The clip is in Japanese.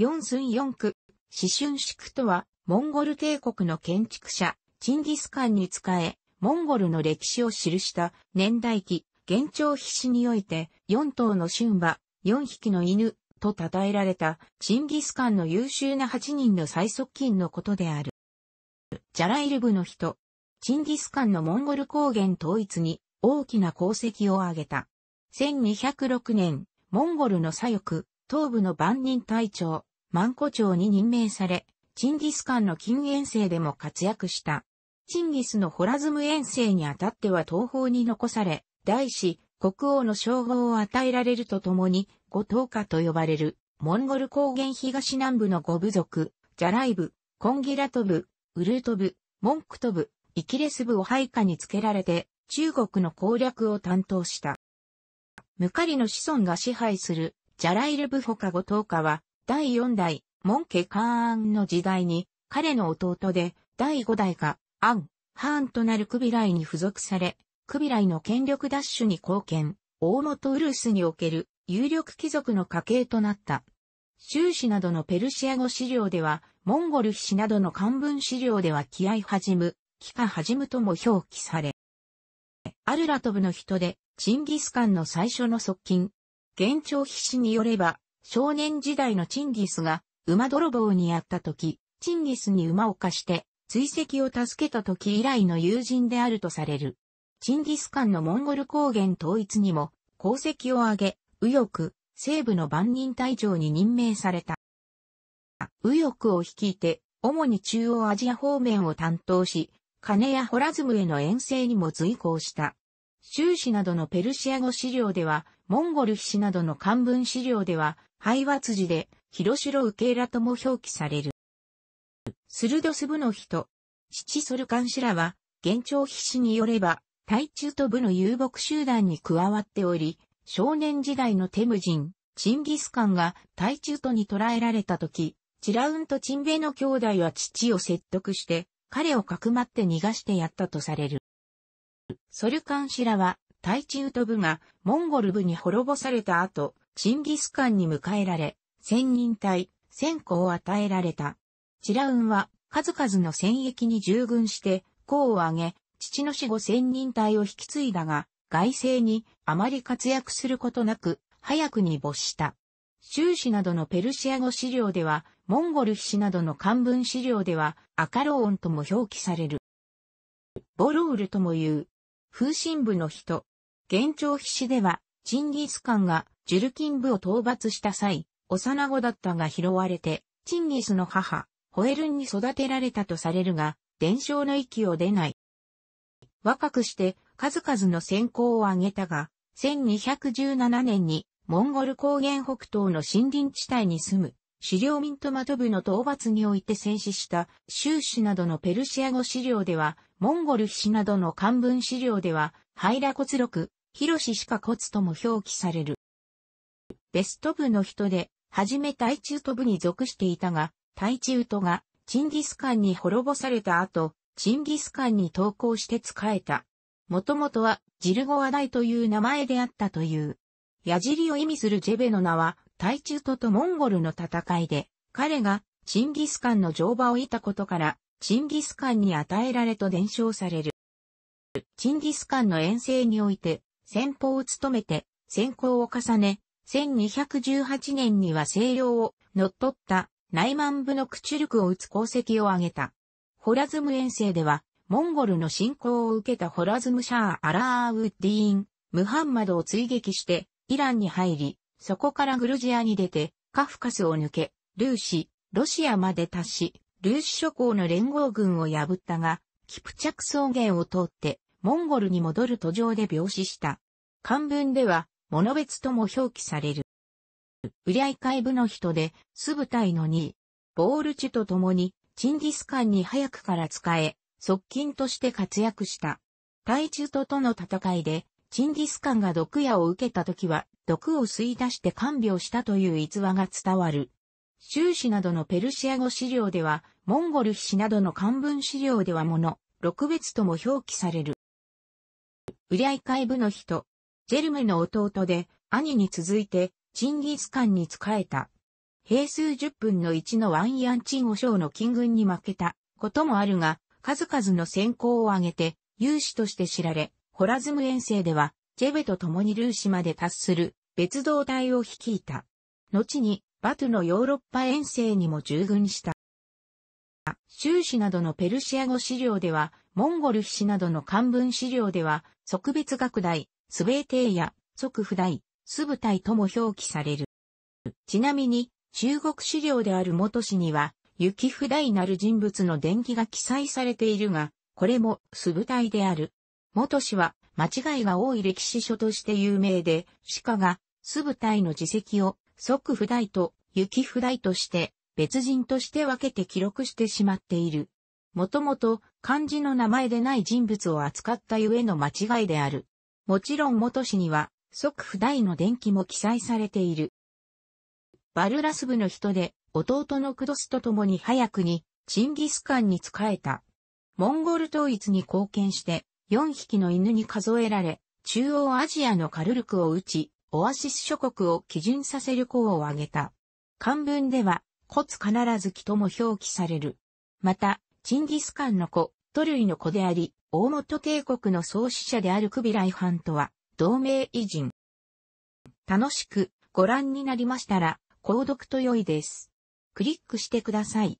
四寸四区、四春宿とは、モンゴル帝国の建築者、チンギスカンに仕え、モンゴルの歴史を記した年代記、現状必死において、四頭の春馬、四匹の犬、と称えられた、チンギスカンの優秀な八人の最側近のことである。ジャライル部の人、チンギスカンのモンゴル高原統一に大きな功績を挙げた。1206年、モンゴルの左翼、東部の万人隊長、万古町に任命され、チンギスカの近遠征でも活躍した。チンギスのホラズム遠征にあたっては東方に残され、大使、国王の称号を与えられるとともに、五島家と呼ばれる、モンゴル高原東南部の五部族、ジャライブ、コンギラトブ、ウルートブ、モンクトブ、イキレス部を配下につけられて、中国の攻略を担当した。ムカリの子孫が支配する、ジャライル部か五島家は、第4代、モンケ・カーンの時代に、彼の弟で、第5代が、アン、ハーンとなるクビライに付属され、クビライの権力奪取に貢献、大元ウルスにおける有力貴族の家系となった。修士などのペルシア語資料では、モンゴル史などの漢文資料では気合はじむ、気化はじむとも表記され。アルラトブの人で、チンギスカンの最初の側近。現状筆によれば、少年時代のチンギスが馬泥棒にあった時、チンギスに馬を貸して追跡を助けた時以来の友人であるとされる。チンギス間のモンゴル高原統一にも功績を挙げ、右翼、西部の万人隊長に任命された。右翼を率いて、主に中央アジア方面を担当し、金やホラズムへの遠征にも随行した。修士などのペルシア語資料では、モンゴル史などの漢文資料では、廃和字で、広城受けらとも表記される。スルドス部の人、父ソルカン氏らは、現状筆氏によれば、大中と部の遊牧集団に加わっており、少年時代のテムジン、チンギスカンが大中とに捕らえられた時、チラウンとチンベの兄弟は父を説得して、彼をかくまって逃がしてやったとされる。ソルカン氏らは、タイチウト部がモンゴル部に滅ぼされた後、チンギスカンに迎えられ、千人隊、千個を与えられた。チラウンは、数々の戦役に従軍して、功を挙げ、父の死後千人隊を引き継いだが、外政にあまり活躍することなく、早くに没した。修士などのペルシア語資料では、モンゴル史などの漢文資料では、アカローンとも表記される。ボロールとも言う。風神部の人。現状必死では、チンギスカンがジュルキン部を討伐した際、幼子だったが拾われて、チンギスの母、ホエルンに育てられたとされるが、伝承の域を出ない。若くして数々の先行を挙げたが、1217年にモンゴル高原北東の森林地帯に住む資料民トマト部の討伐において戦死した、習氏などのペルシア語資料では、モンゴル氏などの漢文資料では、ハイラ骨録、シしか骨とも表記される。ベスト部の人で、はじめタイチウト部に属していたが、タイチウトがチンギスカンに滅ぼされた後、チンギスカンに投降して仕えた。もともとはジルゴアダイという名前であったという。矢尻を意味するジェベの名は大中都とモンゴルの戦いで、彼がチンギスカンの乗馬をいたことから、チンギスカンに与えられと伝承される。チンギスカンの遠征において、先方を務めて、先行を重ね、1218年には西洋を乗っ取った内満部の駆逐力を打つ功績を挙げた。ホラズム遠征では、モンゴルの侵攻を受けたホラズムシャー・アラーウディーン、ムハンマドを追撃して、イランに入り、そこからグルジアに出て、カフカスを抜け、ルーシ、ロシアまで達し、ルーシ諸侯の連合軍を破ったが、キプチャク草原を通って、モンゴルに戻る途上で病死した。漢文では、物別とも表記される。ウリアイ海部の人で、ス部隊の2位、ボールチュと共に、チンギスカンに早くから使え、側近として活躍した。大中ととの戦いで、チンギスカンが毒矢を受けた時は、毒を吸い出して看病したという逸話が伝わる。修士などのペルシア語資料では、モンゴル氏などの漢文資料ではもの、六別とも表記される。ウリャイカイブの人、ジェルメの弟で、兄に続いて、チンギスカンに仕えた。平数10分の1のワンヤンチンオ将の金軍に負けたこともあるが、数々の先行を挙げて、勇士として知られ、ホラズム遠征では、ジェベと共にルーシまで達する別動隊を率いた。後に、バトゥのヨーロッパ遠征にも従軍した。習氏などのペルシア語資料では、モンゴル史などの漢文資料では、即別学大、スベーテイや、即不大、スタイとも表記される。ちなみに、中国資料である元氏には、雪不大なる人物の伝記が記載されているが、これも素タイである。元氏は間違いが多い歴史書として有名で、鹿が素部隊の自責を即不代と雪不代として別人として分けて記録してしまっている。もともと漢字の名前でない人物を扱ったゆえの間違いである。もちろん元氏には即不代の伝記も記載されている。バルラス部の人で弟のクドスと共に早くにチンギスカンに仕えた。モンゴル統一に貢献して4匹の犬に数えられ、中央アジアのカルルクを打ち、オアシス諸国を基準させる項を挙げた。漢文では、骨必ず木とも表記される。また、チンギスカンの子、ト類の子であり、大本帝国の創始者であるクビライハンとは、同盟偉人。楽しくご覧になりましたら、購読と良いです。クリックしてください。